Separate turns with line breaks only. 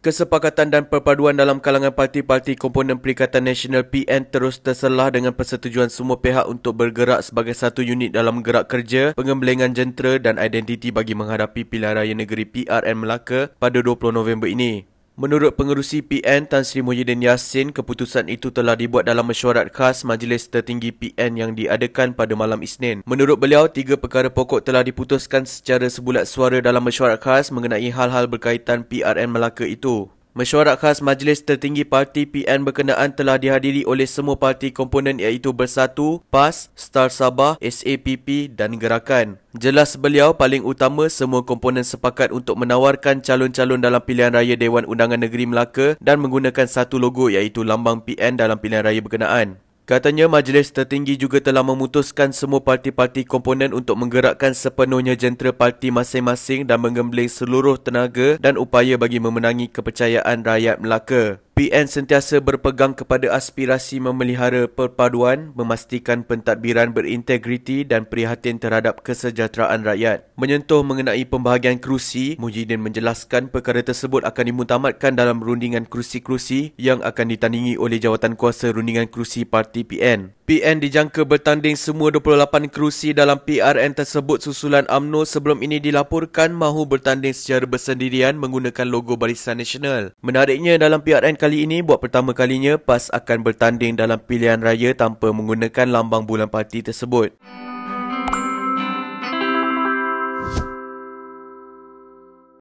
Kesepakatan dan perpaduan dalam kalangan parti-parti komponen Perikatan Nasional PN terus terselah dengan persetujuan semua pihak untuk bergerak sebagai satu unit dalam gerak kerja, pengembelengan jentera dan identiti bagi menghadapi pilihan raya negeri PRN Melaka pada 20 November ini. Menurut pengerusi PN Tan Sri Muhyiddin Yassin, keputusan itu telah dibuat dalam mesyuarat khas Majlis Tertinggi PN yang diadakan pada malam Isnin. Menurut beliau, tiga perkara pokok telah diputuskan secara sebulat suara dalam mesyuarat khas mengenai hal-hal berkaitan PRN Melaka itu. Mesyuarat khas Majlis Tertinggi Parti PN berkenaan telah dihadiri oleh semua parti komponen iaitu Bersatu, PAS, Star Sabah, SAPP dan Gerakan. Jelas beliau paling utama semua komponen sepakat untuk menawarkan calon-calon dalam pilihan raya Dewan Undangan Negeri Melaka dan menggunakan satu logo iaitu lambang PN dalam pilihan raya berkenaan. Katanya majlis tertinggi juga telah memutuskan semua parti-parti komponen untuk menggerakkan sepenuhnya jentera parti masing-masing dan mengembling seluruh tenaga dan upaya bagi memenangi kepercayaan rakyat Melaka. PN sentiasa berpegang kepada aspirasi memelihara perpaduan, memastikan pentadbiran berintegriti dan prihatin terhadap kesejahteraan rakyat. Menyentuh mengenai pembahagian kerusi, Mujidin menjelaskan perkara tersebut akan dimutamatkan dalam rundingan kerusi-kerusi yang akan ditandingi oleh jawatan kuasa rundingan kerusi parti PN. PN dijangka bertanding semua 28 kerusi dalam PRN tersebut susulan AMNO sebelum ini dilaporkan mahu bertanding secara bersendirian menggunakan logo Barisan Nasional. Menariknya dalam PRN kali ini buat pertama kalinya PAS akan bertanding dalam pilihan raya tanpa menggunakan lambang bulan parti tersebut.